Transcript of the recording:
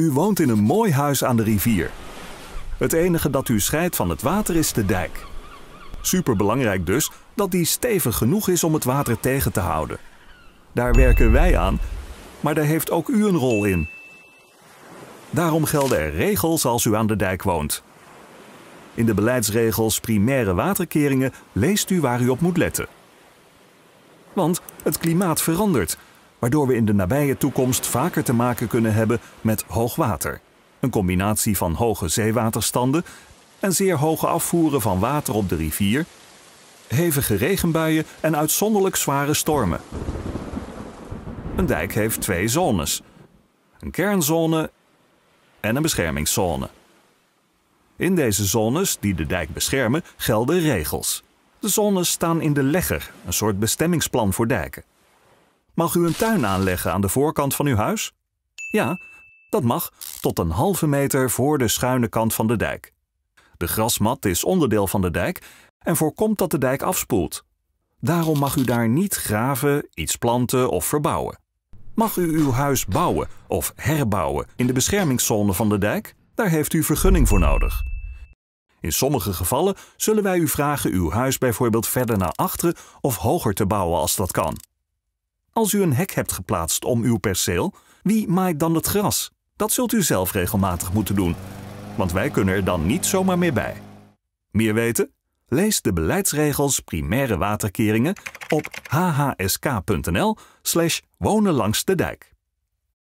U woont in een mooi huis aan de rivier. Het enige dat u scheidt van het water is de dijk. Superbelangrijk dus dat die stevig genoeg is om het water tegen te houden. Daar werken wij aan, maar daar heeft ook u een rol in. Daarom gelden er regels als u aan de dijk woont. In de beleidsregels primaire waterkeringen leest u waar u op moet letten. Want het klimaat verandert waardoor we in de nabije toekomst vaker te maken kunnen hebben met hoogwater. Een combinatie van hoge zeewaterstanden en zeer hoge afvoeren van water op de rivier, hevige regenbuien en uitzonderlijk zware stormen. Een dijk heeft twee zones: een kernzone en een beschermingszone. In deze zones, die de dijk beschermen, gelden regels. De zones staan in de legger, een soort bestemmingsplan voor dijken. Mag u een tuin aanleggen aan de voorkant van uw huis? Ja, dat mag, tot een halve meter voor de schuine kant van de dijk. De grasmat is onderdeel van de dijk en voorkomt dat de dijk afspoelt. Daarom mag u daar niet graven, iets planten of verbouwen. Mag u uw huis bouwen of herbouwen in de beschermingszone van de dijk? Daar heeft u vergunning voor nodig. In sommige gevallen zullen wij u vragen uw huis bijvoorbeeld verder naar achteren of hoger te bouwen als dat kan. Als u een hek hebt geplaatst om uw perceel, wie maait dan het gras? Dat zult u zelf regelmatig moeten doen, want wij kunnen er dan niet zomaar meer bij. Meer weten? Lees de beleidsregels primaire waterkeringen op hhsk.nl slash wonen langs de dijk.